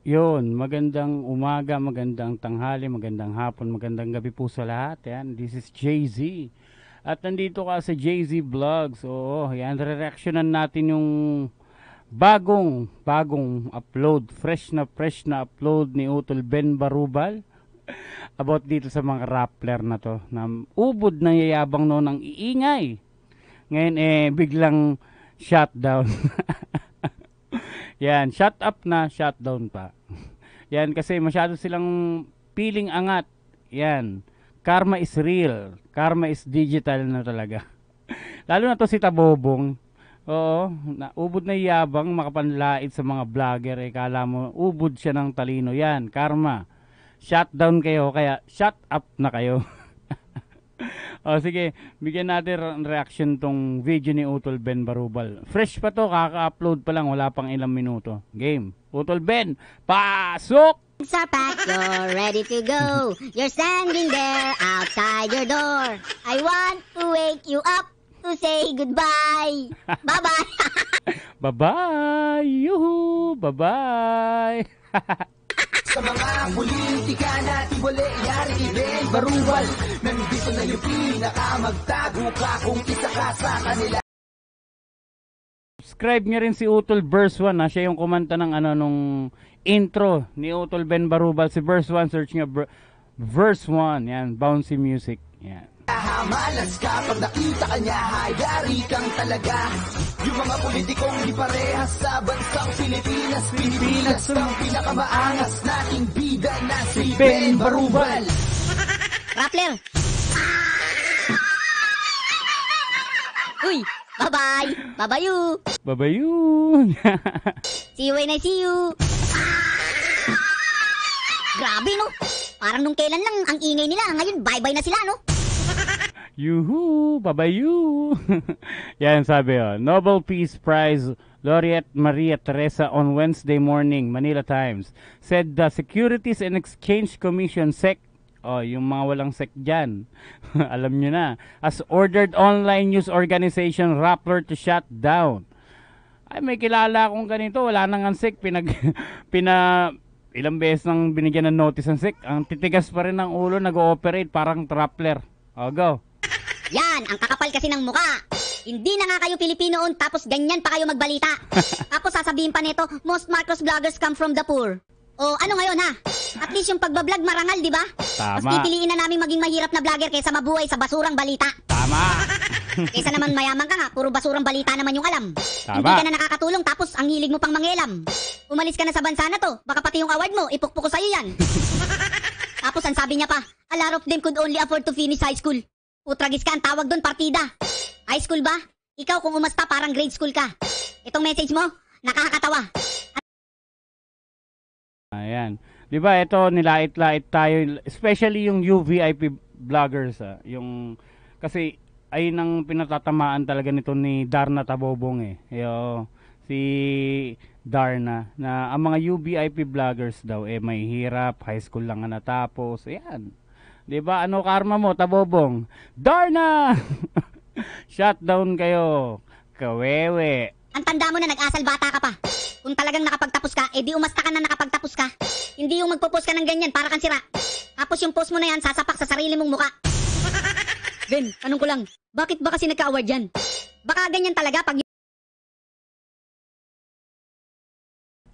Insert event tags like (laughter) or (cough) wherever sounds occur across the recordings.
Yun, magandang umaga, magandang tanghali, magandang hapon, magandang gabi po sa lahat. Yan, this is Jay-Z. At nandito ka sa Jay-Z Vlogs. Oo, yan, reactionan natin yung bagong, bagong upload, fresh na fresh na upload ni Utol Ben Barubal (laughs) about dito sa mga rappler na to na ubod na yayabang noon ng iingay. Ngayon eh biglang shutdown. (laughs) Yan, shut up na, shut down pa. (laughs) Yan, kasi masyado silang feeling angat. Yan, karma is real. Karma is digital na talaga. (laughs) Lalo na to si Tabobong. Oo, naubod na yabang, makapanlait sa mga vlogger. Eh, kala mo, ubod siya ng talino. Yan, karma. Shut down kayo, kaya shut up na kayo. (laughs) (laughs) o sige, bigyan natin reaction tong video ni Utol Ben Barubal. Fresh pa to, kaka-upload pa lang, wala pang ilang minuto. Game. Utol Ben, pasok! Sapat, you're ready to go. You're standing there outside your door. I want to wake you up to say goodbye. Bye-bye. (laughs) (laughs) bye-bye. Yuhu. Bye-bye sa mga politika na tibole, yari, ibig, baruwal. Nandito na yung pinakamagtago ka kung isa ka sa kanila. Subscribe niya rin si Utol Verse 1 ha. Ah. Siya yung kumanta ng ano nung intro ni Utol Ben Barubal. Si Verse 1, search niya Verse 1. Yan, bouncy music. Yan. Hahamalas ka pag nakita ka niya Hayari kang talaga Yung mga politikong di parehas Sa bansang Pilipinas Pilipinas ang pinakamaangas Nating bida na si Ben Barubal Rappler Uy, bye-bye Babayu Babayu (laughs) See you when I see you Grabe no Parang nung kailan lang ang ingay nila Ngayon bye-bye na sila no Yuhu! Babayu! (laughs) Yan sabi oh. Nobel Peace Prize laureate Maria Teresa on Wednesday morning, Manila Times, said the Securities and Exchange Commission SEC Oh, yung mga walang sec dyan. (laughs) Alam nyo na. As ordered online news organization Rappler to shut down. Ay, may kilala akong ganito. Wala nang ang sec. Pinag, (laughs) pina, ilang beses nang binigyan ng notice ang sec. Ang titigas pa rin ng ulo, nag-ooperate. Parang Rappler. Oh, go. Yan, ang kakapal kasi ng muka. Hindi na nga kayo Pilipino on tapos ganyan pa kayo magbalita. (laughs) tapos sasabihin pa nito, most Marcos vloggers come from the poor. O ano ngayon ha? At least yung pagbablog marangal, di ba? Tama. Mas pipiliin na namin maging mahirap na vlogger kaysa mabuhay sa basurang balita. Tama. (laughs) kaysa naman mayaman ka nga, puro basurang balita naman yung alam. Tama. Hindi ka na nakakatulong tapos ang hilig mo pang mangilam. Umalis ka na sa bansa na to, baka pati yung award mo, ipukpuko sa'yo yan. (laughs) tapos ang sabi niya pa, a lot of them could only afford to finish high school. Utragis ka ang tawag doon, partida. High school ba? Ikaw kung umasta parang grade school ka. Itong message mo, nakakatawa. Ayan. 'Di ba ito nilait-lait tayo especially yung UVIP vloggers ah, yung kasi ay nang pinatatamaan talaga nito ni Darna Tabobong eh. Yo, si Darna na ang mga UVIP vloggers daw eh may hirap, high school lang nga natapos. Ayan. 'Di ba? Ano karma mo, tabobong? Darna! (laughs) Shutdown kayo, kawewe. Ang tanda mo na nag-asal bata ka pa. Kung talagang nakapagtapos ka, edi eh umasta ka na nakapagtapos ka. Hindi yung magpo-post ka ng ganyan para kang sira. Tapos yung post mo na yan, sasapak sa sarili mong muka. (laughs) Ben, tanong ko lang, bakit ba kasi nagka-award yan? Baka ganyan talaga pag...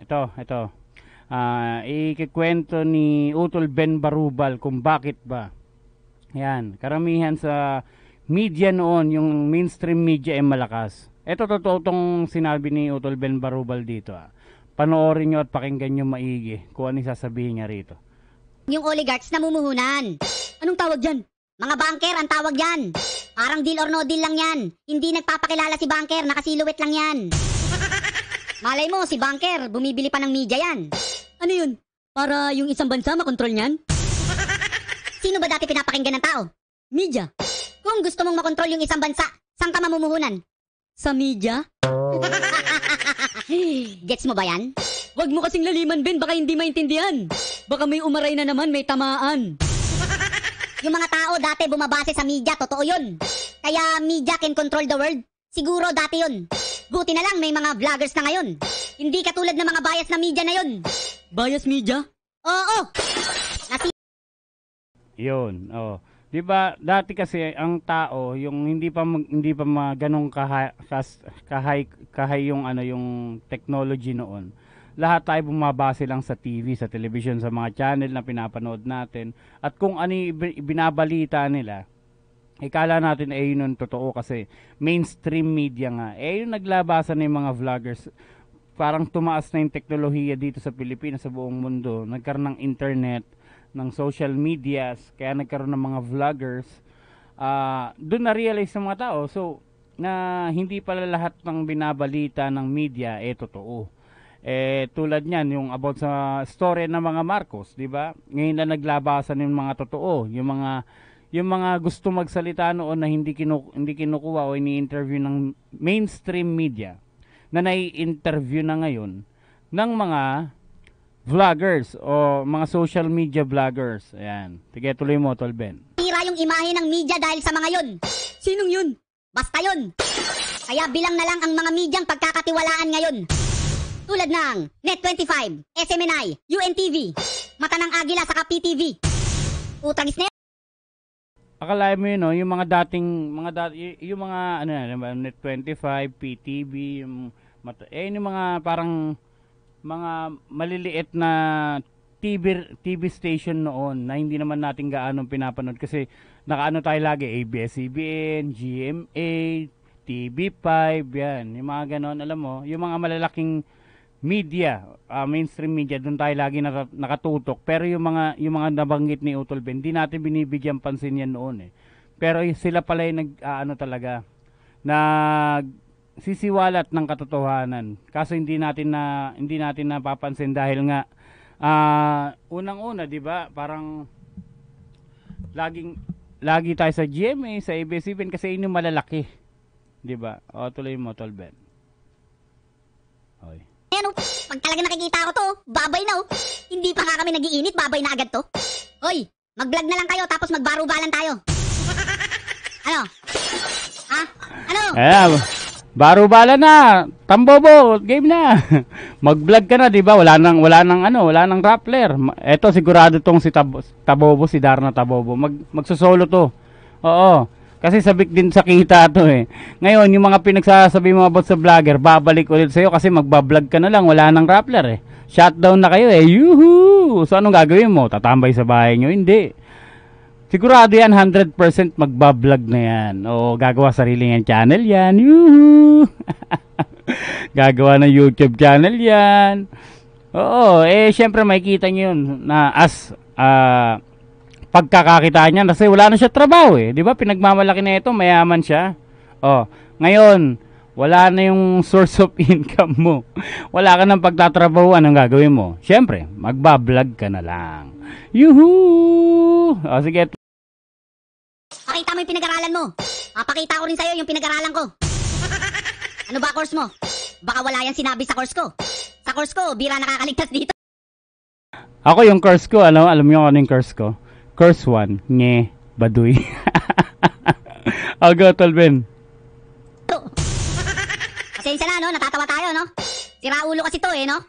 Ito, ito uh, ikikwento ni Utol Ben Barubal kung bakit ba. Yan, karamihan sa media noon, yung mainstream media ay malakas. Ito totoo tong sinabi ni Utol Ben Barubal dito. Ah. Panoorin nyo at pakinggan nyo maigi kung ano sasabihin niya rito. Yung oligarchs na mumuhunan. Anong tawag dyan? Mga banker ang tawag yan. Parang deal or no deal lang yan. Hindi nagpapakilala si banker, nakasiluwit lang yan. (laughs) Malay mo, si banker, bumibili pa ng media yan. Ano yun? Para yung isang bansa makontrol niyan? (laughs) Sino ba dati pinapakinggan ng tao? Media. Kung gusto mong makontrol yung isang bansa, saan ka mamumuhunan? Sa media? (laughs) Gets mo ba yan? Huwag mo kasing laliman, Ben. Baka hindi maintindihan. Baka may umaray na naman, may tamaan. (laughs) yung mga tao dati bumabase sa media, totoo yun. Kaya media can control the world. Siguro dati yun. Buti na lang may mga vloggers na ngayon. Hindi katulad ng mga bias na media na yun. Bias media? Oo. Nasi Yun, oh. 'Di ba? Dati kasi ang tao yung hindi pa mag, hindi pa ganong kahay, kahay kahay yung ano yung technology noon. Lahat tayo bumabase lang sa TV, sa television, sa mga channel na pinapanood natin at kung ano binabalita nila. Ikala natin eh yun totoo kasi mainstream media nga. Eh yung naglabasan ng mga vloggers parang tumaas na yung teknolohiya dito sa Pilipinas sa buong mundo. Nagkaroon ng internet, ng social medias, kaya nagkaroon ng mga vloggers. Uh, doon na-realize ng mga tao. So, na hindi pala lahat ng binabalita ng media eh totoo. Eh tulad niyan yung about sa story ng mga Marcos, 'di ba? Ngayon na naglabasan yung mga totoo, yung mga yung mga gusto magsalita noon na hindi kinu hindi kinukuha o ini-interview ng mainstream media na nai-interview na ngayon ng mga vloggers o mga social media vloggers. Ayan. Sige, tuloy mo, Tol Ben. Tira yung imahe ng media dahil sa mga yun. Sinong yun? Basta yun. Kaya bilang na lang ang mga medyang pagkakatiwalaan ngayon. Tulad ng Net25, SMNI, UNTV, Matanang Agila sa PTV. Utang isnet. Akalain mo yun, no? yung mga dating, mga dat, yung mga, ano, Net25, PTV, yung Mat- eh, yung mga parang mga maliliit na TV, TV station noon na hindi naman natin gaano pinapanood kasi nakaano tayo lagi ABS-CBN, GMA, TV5, yan. Yung mga ganon, alam mo, yung mga malalaking media, uh, mainstream media, doon tayo lagi naka, nakatutok. Pero yung mga, yung mga nabanggit ni Utol Ben, hindi natin binibigyan pansin yan noon eh. Pero sila pala yung nag, uh, ano talaga, nag sisiwalat ng katotohanan. Kaso hindi natin na hindi natin napapansin dahil nga uh, unang-una, 'di ba? Parang laging lagi tayo sa GMA, eh, sa ABS-CBN kasi yun yung malalaki. 'Di ba? O tuloy mo, Tol Ben. Hoy. Ayan o, oh. pag talaga nakikita ko to, babay na o. Oh. Hindi pa nga kami nagiinit, babay na agad to. Hoy, mag-vlog na lang kayo tapos magbarubalan tayo. (laughs) ano? Ha? Ano? Eh, Barubala na, Tambobo, game na. (laughs) Mag-vlog ka na, 'di ba? Wala nang wala nang ano, wala nang grappler. Ito sigurado tong si Tab Tabobo, si Darna Tabobo. Mag magsosolo to. Oo. Kasi sabik din sa kita to eh. Ngayon, yung mga pinagsasabi mo about sa vlogger, babalik ulit sa'yo kasi magbablog ka na lang, wala nang grappler eh. Shutdown na kayo eh. Yuhu! So anong gagawin mo? Tatambay sa bahay nyo? Hindi. Sigurado yan, 100% magbablog na yan. O gagawa sariling ng channel yan. (laughs) gagawa ng YouTube channel yan. Oo, eh syempre makikita nyo yun na as uh, pagkakakita niya kasi wala na siya trabaho eh. 'Di ba? Pinagmamalaki na ito, mayaman siya. Oh, ngayon wala na yung (laughs) source of income mo. Wala ka ng pagtatrabaho, anong gagawin mo? Siyempre, magba-vlog ka na lang. Yuhu! O sige, mo yung pinag-aralan mo. Papakita ko rin sa'yo yung pinag-aralan ko. (laughs) Ano ba course mo? Baka wala yan sinabi sa course ko. Sa course ko, bira nakakaligtas dito. Ako yung course ko, ano? alam, alam nyo ano yung course ko? Course 1, nge, baduy. (laughs) I'll go, Tolben. Oh. Pasensya na, no? Natatawa tayo, no? Sira ulo kasi to, eh, no?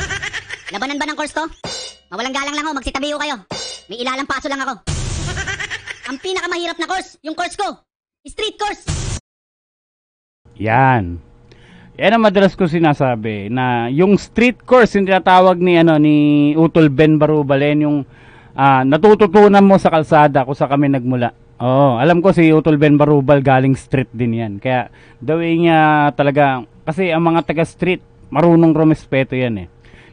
(laughs) Labanan ba ng course ko? Mawalang galang lang ako, magsitabi ko kayo. May ilalang paso lang ako. Ang pinakamahirap na course, yung course ko. Street course. Yan. Yan ang madalas ko sinasabi na yung street course yung tinatawag ni ano ni Utol Ben Barubalen yung ah, natututunan mo sa kalsada kung sa kami nagmula. Oo, alam ko si Utol Ben Barubal galing street din yan. Kaya the way niya talaga, kasi ang mga taga-street, marunong rumespeto yan eh.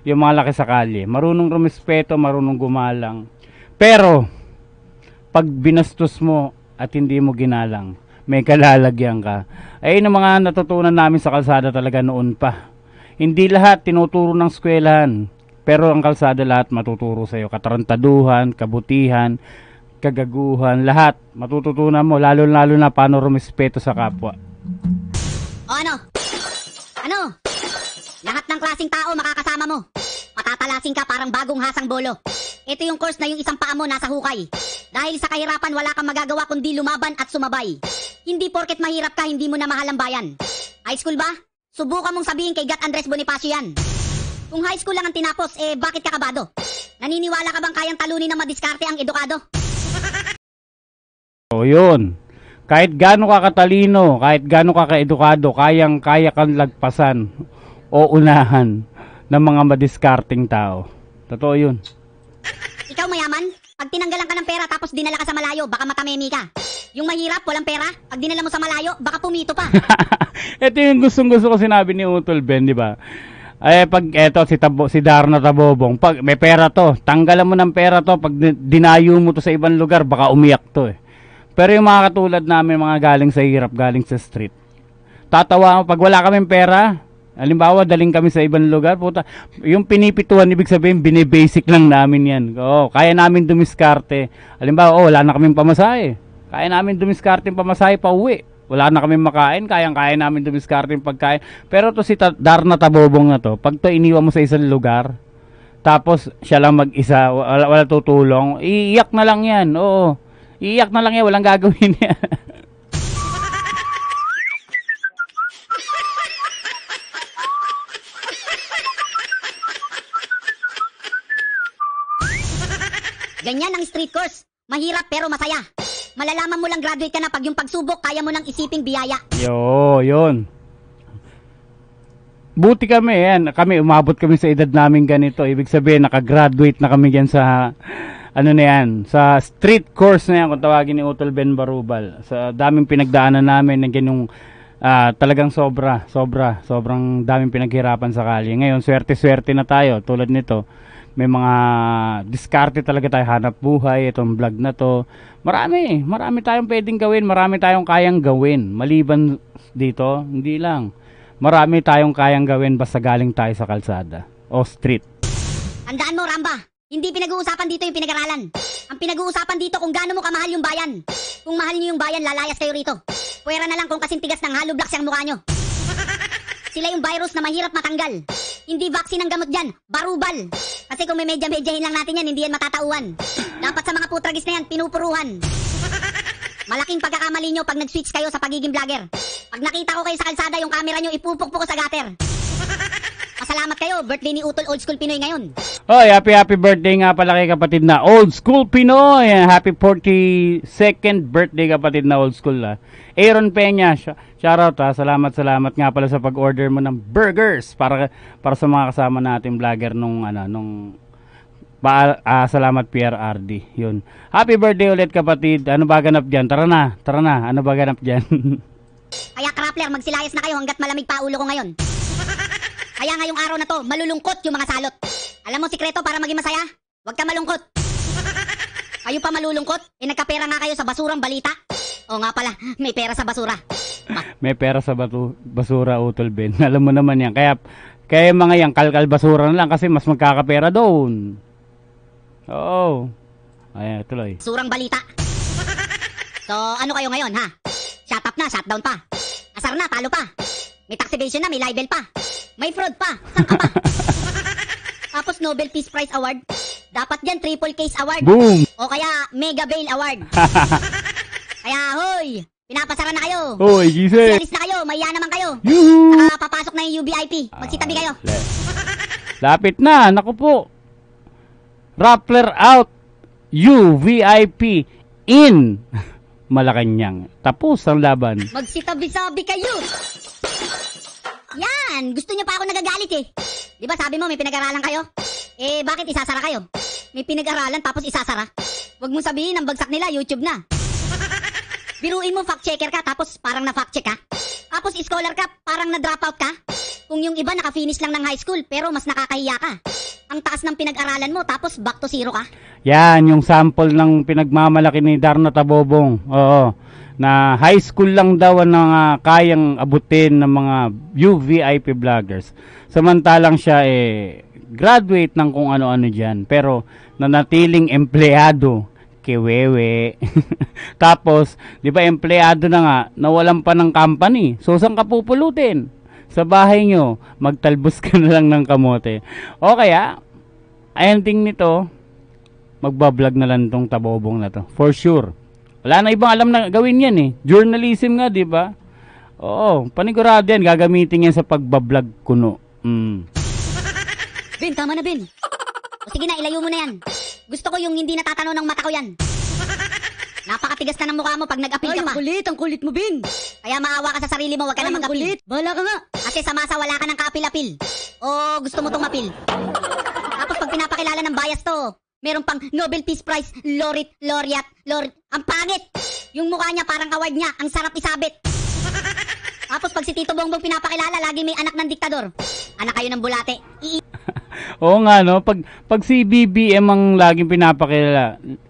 Yung mga laki sa kalye, marunong rumespeto, marunong gumalang. Pero, pag binastos mo at hindi mo ginalang, may kalalagyan ka. Ayun eh, ang mga natutunan namin sa kalsada talaga noon pa. Hindi lahat tinuturo ng skwelahan, pero ang kalsada lahat matuturo sa iyo. Katarantaduhan, kabutihan, kagaguhan, lahat matututunan mo, lalo-lalo na paano rumispeto sa kapwa. O ano? Ano? Lahat ng klasing tao makakasama mo. Patatalasing ka parang bagong hasang bolo. Ito yung course na yung isang paa mo nasa hukay. Dahil sa kahirapan wala kang magagawa kundi lumaban at sumabay. Hindi porket mahirap ka hindi mo na mahal ang bayan. High school ba? Subukan mong sabihin kay Gat Andres Bonifacio yan. Kung high school lang ang tinapos, eh bakit kakabado? Naniniwala ka bang kayang talunin na madiskarte ang edukado? (laughs) O oh, yun. Kahit gaano ka katalino, kahit gaano ka kaedukado, kayang-kaya kang lagpasan o unahan ng mga madiskarting tao. Totoo yun. Pag tinanggalan ka ng pera tapos dinala ka sa malayo, baka matamemi ka. Yung mahirap, walang pera, pag dinala mo sa malayo, baka pumito pa. (laughs) Ito yung gustong-gusto ko sinabi ni Utol Ben, di ba? Eh pag eto si Tabo, si Darna Tabobong, pag may pera to, tanggalan mo ng pera to, pag dinayo mo to sa ibang lugar, baka umiyak to eh. Pero yung mga katulad namin, mga galing sa hirap, galing sa street, tatawa, mo, pag wala kaming pera, Halimbawa, daling kami sa ibang lugar, puta, yung pinipituan, ibig sabihin, binibasic lang namin yan. Oo, kaya namin dumiskarte. Halimbawa, oh, wala na kaming pamasahe. Kaya namin dumiskarte yung pamasahe pa uwi. Wala na kami makain, kayang-kaya namin dumiskarte yung pagkain. Pero to si Darna Tabobong na to, pag to iniwan mo sa isang lugar, tapos siya lang mag-isa, wala, wala tutulong, iiyak na lang yan, oo. Iiyak na lang yan, walang gagawin (laughs) yan. Ganyan ang street course. Mahirap pero masaya. Malalaman mo lang graduate ka na pag yung pagsubok kaya mo nang isiping biyaya. Yo, yun. Buti kami yan. Kami umabot kami sa edad namin ganito. Ibig sabihin nakagraduate na kami diyan sa ano na yan, sa street course na yan kung tawagin ni Utol Ben Barubal. Sa daming pinagdaanan namin ng ganung uh, talagang sobra, sobra, sobrang daming pinaghirapan sa kalye. Ngayon, swerte-swerte na tayo tulad nito may mga diskarte talaga tayo hanap buhay, itong vlog na to. Marami, marami tayong pwedeng gawin, marami tayong kayang gawin. Maliban dito, hindi lang. Marami tayong kayang gawin basta galing tayo sa kalsada o street. Andaan mo, Ramba! Hindi pinag-uusapan dito yung pinag-aralan. Ang pinag-uusapan dito kung gaano mo kamahal yung bayan. Kung mahal niyo yung bayan, lalayas kayo rito. Pwera na lang kung kasintigas ng halo blocks ang mukha nyo. (laughs) Sila yung virus na mahirap matanggal. Hindi vaccine ang gamot dyan, barubal. Kasi kung may medya-medyahin lang natin yan, hindi yan matatauan. Dapat sa mga putragis na yan, pinupuruhan. Malaking pagkakamali nyo pag nag-switch kayo sa pagiging vlogger. Pag nakita ko kayo sa kalsada, yung camera nyo ipupukpok ko sa gutter. Salamat kayo, birthday ni Utol Old School Pinoy ngayon. Hoy, happy happy birthday nga pala kay kapatid na Old School Pinoy. Happy 42nd birthday kapatid na Old School. Ha. Ah. Aaron Peña, shoutout ha. Ah. Salamat, salamat nga pala sa pag-order mo ng burgers para para sa mga kasama natin vlogger nung ano nung Ba, uh, salamat PRRD. Yun. Happy birthday ulit kapatid. Ano ba ganap diyan? Tara na, tara na. Ano ba ganap diyan? (laughs) Kaya Krapler, magsilayas na kayo hanggat malamig pa ulo ko ngayon. Kaya ngayong araw na to, malulungkot yung mga salot. Alam mo sikreto para maging masaya? Huwag ka malungkot. (laughs) Kayo pa malulungkot? Eh nagkapera nga kayo sa basurang balita. O nga pala, may pera sa basura. Ma- may pera sa batu- basura, Utol Ben. (laughs) Alam mo naman yan. Kaya, kaya mga yan, kalkal basura na lang kasi mas magkakapera doon. Oo. Ayan, tuloy. Surang balita. So, ano kayo ngayon, ha? Shut up na, shutdown pa. Asar na, talo pa. May taxation na, may libel pa. May fraud pa. Saan ka pa? (laughs) Tapos Nobel Peace Prize Award. Dapat yan, Triple Case Award. Boom! O kaya, Mega Bail Award. (laughs) kaya, hoy, pinapasara na kayo. Hoy, gise. Alis na kayo, maya naman kayo. Yuhu! Saka papasok na yung UBIP. Magsitabi ah, kayo. Lapit na, naku po. Rappler out. UVIP in. (laughs) Malacanang. Tapos ang laban. Magsitabi-sabi kayo. Yan! Gusto niyo pa ako nagagalit eh. Di ba sabi mo may pinag-aralan kayo? Eh, bakit isasara kayo? May pinag-aralan tapos isasara? Huwag mo sabihin, ang bagsak nila, YouTube na. Biruin mo fact-checker ka tapos parang na-fact-check ka? Tapos scholar ka, parang na drop out ka? Kung yung iba naka-finish lang ng high school pero mas nakakahiya ka. Ang taas ng pinag-aralan mo tapos back to zero ka? Yan, yung sample ng pinagmamalaki ni Darna Tabobong. Oo. Na high school lang daw ang uh, kayang abutin ng mga UVIP vloggers. Samantalang siya eh graduate ng kung ano-ano diyan pero nanatiling empleyado kiwewe. (laughs) Tapos, di ba empleyado na nga, nawalan pa ng company. So, saan ka pupulutin? Sa bahay nyo, magtalbos ka (laughs) na lang ng kamote. O kaya, ending nito, magbablog na lang tong tabobong na to. For sure. Wala na ibang alam na gawin yan eh. Journalism nga, di ba? Oo, panigurado yan. Gagamitin yan sa pagbablog kuno. Mm. Bin, tama na Bin. O sige na, ilayo mo na yan. Gusto ko yung hindi natatanaw ng mata ko yan. (laughs) Napakatigas na ng mukha mo pag nag-appeal ka pa. Ay, kulit, ang kulit mo, Bin. Kaya maawa ka sa sarili mo, wag ka Ay, na mag-appeal. kulit. Bahala ka nga. Kasi sa masa wala ka ng kapil-apil. O gusto mo tong mapil. Tapos pag pinapakilala ng bias to, meron pang Nobel Peace Prize, Lorit, Laureate, Lord. Ang pangit! Yung mukha niya parang award niya, ang sarap isabit. (laughs) Tapos pag si Tito Bongbong pinapakilala, lagi may anak ng diktador. Anak kayo ng bulate. I- (laughs) Oo nga no, pag pag si BBM ang laging pinapakilala,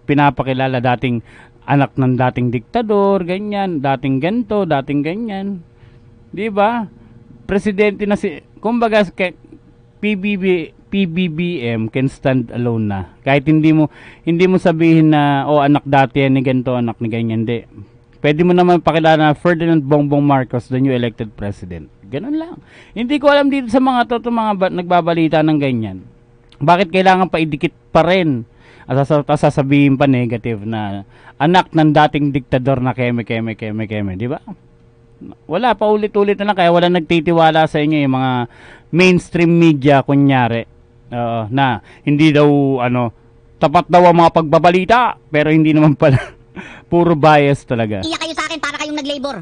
pinapakilala dating anak ng dating diktador, ganyan, dating ganto, dating ganyan. 'Di ba? Presidente na si kumbaga PBB PBBM can stand alone na. Kahit hindi mo hindi mo sabihin na oh anak dati yan ni ganto, anak ni ganyan, 'di. Pwede mo naman pakilala na Ferdinand Bongbong Marcos, the new elected president. Ganun lang. Hindi ko alam dito sa mga totoo mga ba- nagbabalita ng ganyan. Bakit kailangan pa idikit pa rin? At sasabihin pa negative na anak ng dating diktador na keme, keme, keme, keme. Di ba? Wala, paulit-ulit na lang. Kaya wala nagtitiwala sa inyo yung mga mainstream media, kunyari. Uh, na hindi daw, ano, tapat daw ang mga pagbabalita. Pero hindi naman pala. (laughs) (laughs) Puro bias talaga. Iya kayo sa akin para kayong naglabor.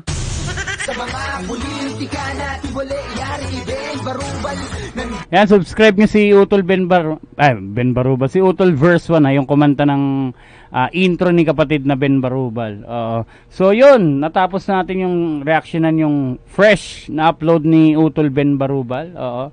sa mga politika na tibole, yari Ben Barubal. Nan... Yan, subscribe nyo si Utol Ben Bar... Ay, Ben Barubal. Si Utol Verse 1, ha, ah, yung kumanta ng uh, intro ni kapatid na Ben Barubal. Uh, so, yun. Natapos natin yung reactionan yung fresh na upload ni Utol Ben Barubal. Oo. Uh,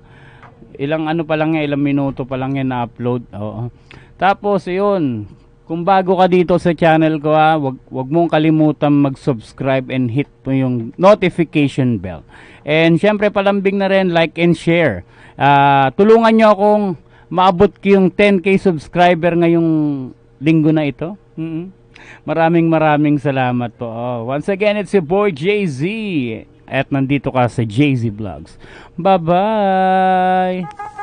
ilang ano pa lang yan, ilang minuto pa lang yan na-upload. Oo. Tapos, yun, kung bago ka dito sa channel ko ha, wag, wag mong kalimutan mag-subscribe and hit po yung notification bell. And syempre palambing na rin, like and share. Uh, tulungan nyo akong maabot ko yung 10k subscriber ngayong linggo na ito. Mm-hmm. Maraming maraming salamat po. Oh, once again, it's your boy Jay-Z. At nandito ka sa Jay-Z Vlogs. Bye-bye!